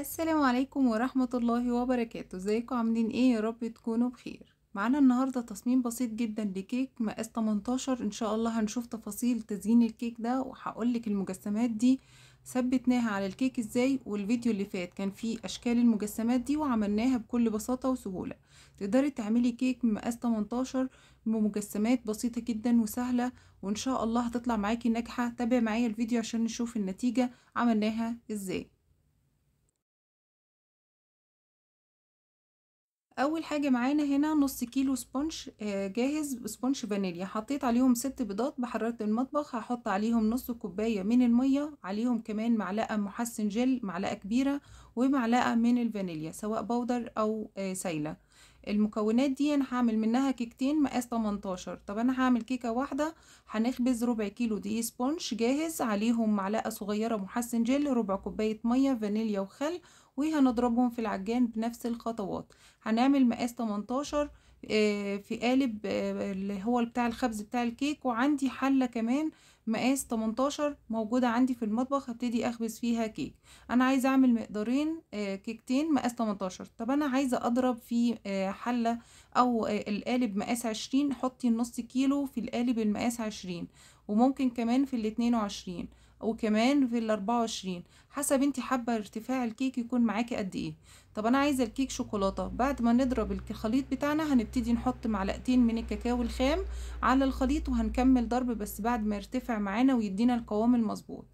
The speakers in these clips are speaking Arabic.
السلام عليكم ورحمة الله وبركاته ازيكم عاملين ايه يا رب تكونوا بخير معانا النهاردة تصميم بسيط جدا لكيك مقاس 18 ان شاء الله هنشوف تفاصيل تزيين الكيك ده وهقولك المجسمات دي ثبتناها على الكيك ازاي والفيديو اللي فات كان فيه اشكال المجسمات دي وعملناها بكل بساطة وسهولة تقدري تعملي كيك مقاس 18 بمجسمات بسيطة جدا وسهلة وان شاء الله هتطلع معاكي ناجحة تابع معايا الفيديو عشان نشوف النتيجة عملناها ازاي اول حاجه معانا هنا نص كيلو سبونج آه، جاهز سبونج فانيليا حطيت عليهم ست بيضات بحراره المطبخ هحط عليهم نص كوبايه من الميه عليهم كمان معلقه محسن جل معلقه كبيره ومعلقه من الفانيليا سواء بودر او آه، سايله المكونات دي انا هعمل منها كيكتين مقاس 18 طب انا هعمل كيكه واحده هنخبز ربع كيلو دي سبونج جاهز عليهم معلقه صغيره محسن جل ربع كوبايه ميه فانيليا وخل وهنضربهم في العجان بنفس الخطوات هنعمل مقاس 18 آه، في قالب آه، اللي هو بتاع الخبز بتاع الكيك وعندي حله كمان مقاس 18 موجوده عندي في المطبخ هبتدي اخبز فيها كيك انا عايزه اعمل مقدارين آه، كيكتين مقاس 18 طب انا عايزه اضرب في حله او القالب مقاس 20 حطي النص كيلو في القالب المقاس 20 وممكن كمان في ال 22 وكمان في ال 24 حسب انت حابه ارتفاع الكيك يكون معاكي قد ايه طب انا عايزه الكيك شوكولاته بعد ما نضرب الخليط بتاعنا هنبتدي نحط معلقتين من الكاكاو الخام على الخليط وهنكمل ضرب بس بعد ما يرتفع معانا ويدينا القوام المظبوط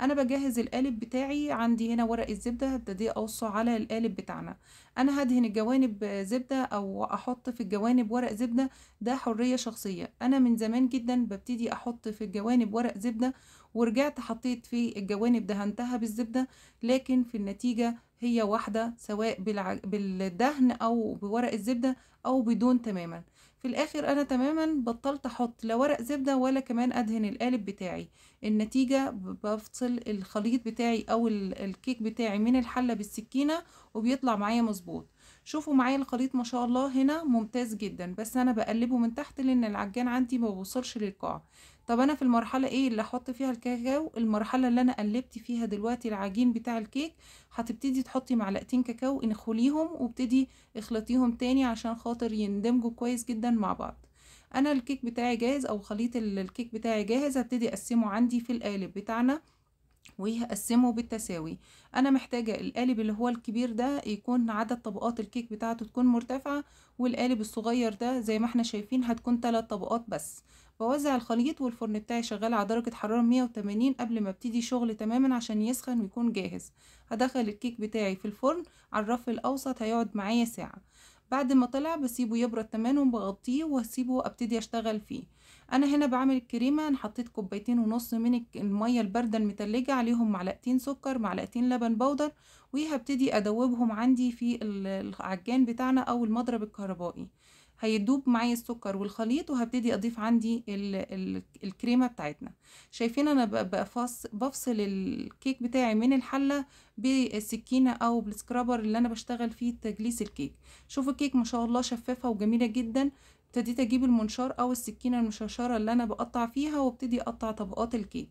انا بجهز القالب بتاعي عندي هنا ورق الزبده هبتدي اقصه على القالب بتاعنا انا هدهن الجوانب زبده او احط في الجوانب ورق زبده ده حريه شخصيه انا من زمان جدا ببتدي احط في الجوانب ورق زبده ورجعت حطيت في الجوانب دهنتها بالزبده لكن في النتيجه هي واحده سواء بالدهن او بورق الزبده او بدون تماما في الاخر انا تماما بطلت احط لا ورق زبدة ولا كمان ادهن القالب بتاعي النتيجة بفصل الخليط بتاعي او الكيك بتاعي من الحلة بالسكينة وبيطلع معايا مظبوط شوفوا معايا الخليط ما شاء الله هنا ممتاز جدا بس انا بقلبه من تحت لان العجان عندي ما بوصلش للقاع طب انا في المرحله ايه اللي احط فيها الكاكاو المرحله اللي انا قلبت فيها دلوقتي العجين بتاع الكيك هتبتدي تحطي معلقتين كاكاو انخليهم وابتدي اخلطيهم تاني عشان خاطر يندمجوا كويس جدا مع بعض انا الكيك بتاعي جاهز او خليط الكيك بتاعي جاهز هبتدي اقسمه عندي في القالب بتاعنا ويقسمه بالتساوي انا محتاجه القالب اللي هو الكبير ده يكون عدد طبقات الكيك بتاعته تكون مرتفعه والقالب الصغير ده زي ما احنا شايفين هتكون ثلاث طبقات بس بوزع الخليط والفرن بتاعي شغال على درجه حراره 180 قبل ما ابتدي شغل تماما عشان يسخن ويكون جاهز هدخل الكيك بتاعي في الفرن على الرف الاوسط هيقعد معايا ساعه بعد ما طلع بسيبه يبرد تمام وبغطيه واسيبه ابتدي اشتغل فيه انا هنا بعمل الكريمه انا حطيت كوبايتين ونص من الميه البارده المتلجه عليهم معلقتين سكر معلقتين لبن بودر وهبتدي ادوبهم عندي في العجان بتاعنا او المضرب الكهربائي هيدوب معايا السكر والخليط وهبتدي اضيف عندي الـ الـ الكريمه بتاعتنا شايفين انا بفصل الكيك بتاعي من الحله بالسكينه او بالسكرابر اللي انا بشتغل فيه تجليس الكيك شوفوا الكيك ما شاء الله شفافه وجميله جدا ابتديت اجيب المنشار او السكينه المشاشرة اللي انا بقطع فيها وابتدي اقطع طبقات الكيك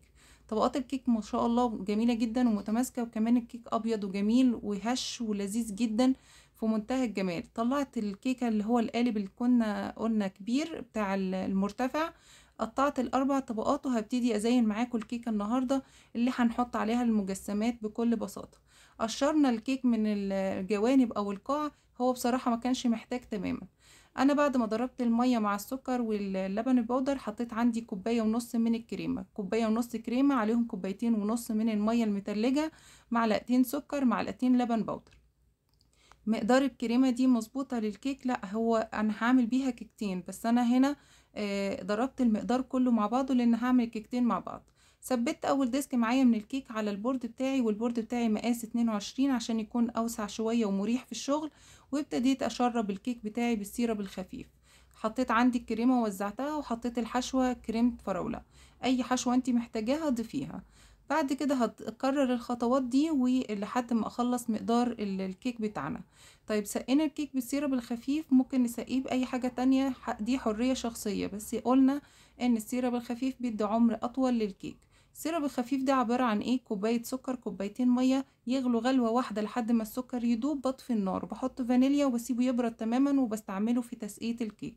طبقات الكيك ما شاء الله جميله جدا ومتماسكه وكمان الكيك ابيض وجميل وهش ولذيذ جدا في منتهى الجمال طلعت الكيكة اللي هو القالب اللي كنا قلنا كبير بتاع المرتفع قطعت الاربع طبقات وهبتدي ازين معاكم الكيكه النهارده اللي هنحط عليها المجسمات بكل بساطه قشرنا الكيك من الجوانب او القاع هو بصراحه ما كانش محتاج تماما انا بعد ما ضربت الميه مع السكر واللبن البودر حطيت عندي كوبايه ونص من الكريمه كوبايه ونص كريمه عليهم كوبايتين ونص من الميه المتلجه معلقتين سكر معلقتين لبن بودر مقدار الكريمه دي مظبوطه للكيك لا هو انا هعمل بيها كيكتين بس انا هنا آه، ضربت المقدار كله مع بعضه لان هعمل كيكتين مع بعض ثبت اول ديسك معايا من الكيك على البورد بتاعي والبورد بتاعي مقاس 22 عشان يكون اوسع شويه ومريح في الشغل وابتديت اشرب الكيك بتاعي بالسيرب الخفيف حطيت عندي الكريمه ووزعتها وحطيت الحشوه كريمه فراوله اي حشوه انت محتاجاها ضيفيها بعد كده هكرر الخطوات دي ولحد ما اخلص مقدار الكيك بتاعنا طيب سقينا الكيك بالسيرب الخفيف ممكن نسقيه باي حاجه تانية دي حريه شخصيه بس قلنا ان السيرب الخفيف بيدي عمر اطول للكيك السيرب الخفيف ده عباره عن ايه كوبايه سكر كوبايتين ميه يغلو غلوه واحده لحد ما السكر يدوب بطفي النار بحط فانيليا وبسيبه يبرد تماما وبستعمله في تسقيه الكيك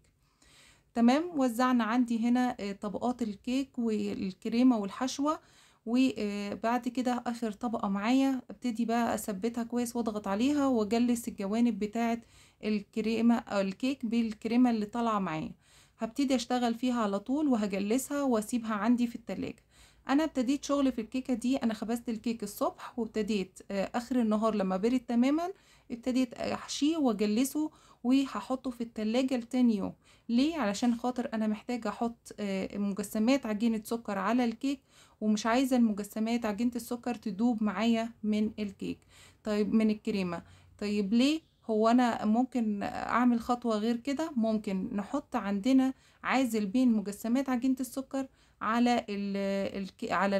تمام وزعنا عندي هنا آه، طبقات الكيك والكريمه والحشوه وبعد كده اخر طبقة معايا ابتدي بقى اثبتها كويس واضغط عليها واجلس الجوانب بتاعة الكريمة او الكيك بالكريمة اللي طالعة معايا هبتدي اشتغل فيها على طول وهجلسها واسيبها عندي في التلاجة انا ابتديت شغل في الكيكه دي انا خبزت الكيك الصبح وابتديت آه، اخر النهار لما برد تماما ابتديت احشيه واجلسه وهحطه في التلاجة لتاني يوم ليه علشان خاطر انا محتاجة احط آه، مجسمات عجينة سكر على الكيك ومش عايزة المجسمات عجينة السكر تدوب معايا من الكيك طيب من الكريمة طيب ليه هو انا ممكن اعمل خطوة غير كده ممكن نحط عندنا عازل بين مجسمات عجينة السكر على على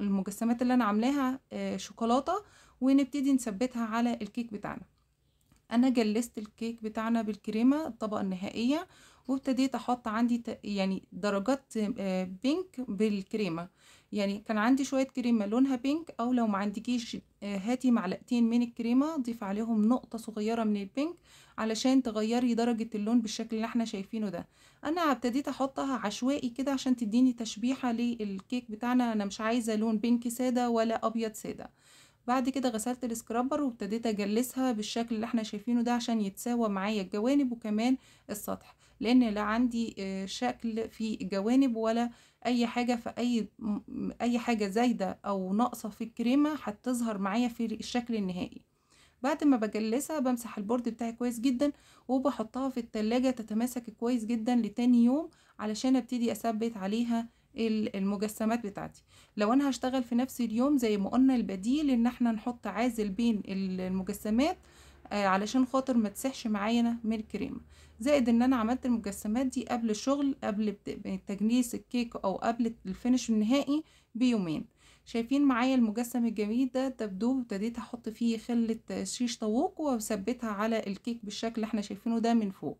المجسمات اللي انا عاملاها آه، شوكولاته ونبتدي نثبتها على الكيك بتاعنا انا جلست الكيك بتاعنا بالكريمه الطبقه النهائيه وابتديت احط عندي يعني درجات آه، بينك بالكريمه يعني كان عندي شويه كريمه لونها بينك او لو ما عندكيش آه، هاتي معلقتين من الكريمه ضيف عليهم نقطه صغيره من البينك علشان تغيري درجه اللون بالشكل اللي احنا شايفينه ده انا ابتديت احطها عشوائي كده عشان تديني تشبيحه للكيك بتاعنا انا مش عايزه لون بينك ساده ولا ابيض ساده بعد كده غسلت السكرابر وابتديت اجلسها بالشكل اللي احنا شايفينه ده عشان يتساوى معايا الجوانب وكمان السطح لان لا عندي آه، شكل في الجوانب ولا اي حاجه في اي اي حاجه زايده او ناقصه في الكريمه هتظهر معايا في الشكل النهائي بعد ما بجلسها بمسح البورد بتاعي كويس جدا وبحطها في التلاجة تتماسك كويس جدا لتاني يوم علشان ابتدي اثبت عليها المجسمات بتاعتي لو انا هشتغل في نفس اليوم زي ما قلنا البديل ان احنا نحط عازل بين المجسمات آه، علشان خاطر ما تسحش معينا من الكريمه زائد ان انا عملت المجسمات دي قبل الشغل قبل تجنيس الكيك او قبل الفينش النهائي بيومين شايفين معايا المجسم الجميل ده دبدوب ابتديت احط فيه خله شيش طاووق وثبتها على الكيك بالشكل اللي احنا شايفينه ده من فوق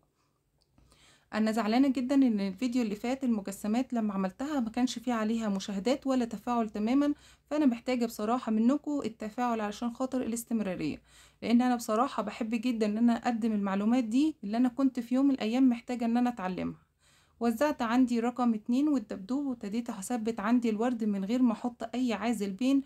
انا زعلانه جدا ان الفيديو اللي فات المجسمات لما عملتها ما كانش فيه عليها مشاهدات ولا تفاعل تماما فانا محتاجه بصراحه منكم التفاعل علشان خاطر الاستمراريه لان انا بصراحه بحب جدا ان انا اقدم المعلومات دي اللي انا كنت في يوم من الايام محتاجه ان انا اتعلمها وزعت عندي رقم اتنين والدبدوب وابتديت اثبت عندي الورد من غير ما احط اي عازل بين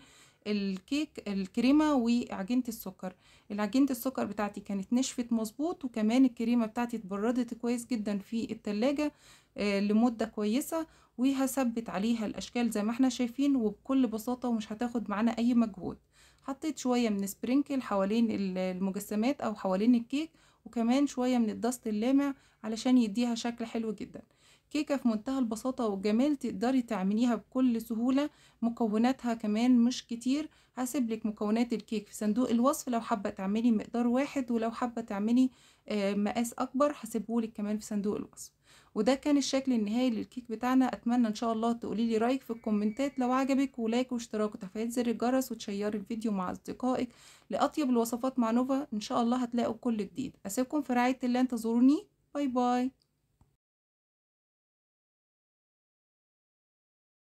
الكيك الكريمه وعجينه السكر العجينه السكر بتاعتي كانت نشفت مظبوط وكمان الكريمه بتاعتي اتبردت كويس جدا في التلاجة آه، لمده كويسه وهثبت عليها الاشكال زي ما احنا شايفين وبكل بساطه ومش هتاخد معانا اي مجهود حطيت شويه من سبرينكل حوالين المجسمات او حوالين الكيك وكمان شويه من الدست اللامع علشان يديها شكل حلو جدا كيكة في منتهى البساطة والجمال تقدري تعمليها بكل سهولة مكوناتها كمان مش كتير هسيبلك مكونات الكيك في صندوق الوصف لو حابة تعملي مقدار واحد ولو حابة تعملي آه، مقاس أكبر هسيبهولك كمان في صندوق الوصف وده كان الشكل النهائي للكيك بتاعنا اتمنى ان شاء الله تقولي لي رايك في الكومنتات لو عجبك ولايك واشتراك وتفعيل زر الجرس وتشيري الفيديو مع اصدقائك لاطيب الوصفات مع نوفا ان شاء الله هتلاقوا كل جديد اسيبكم في رعايه الله انتظروني باي باي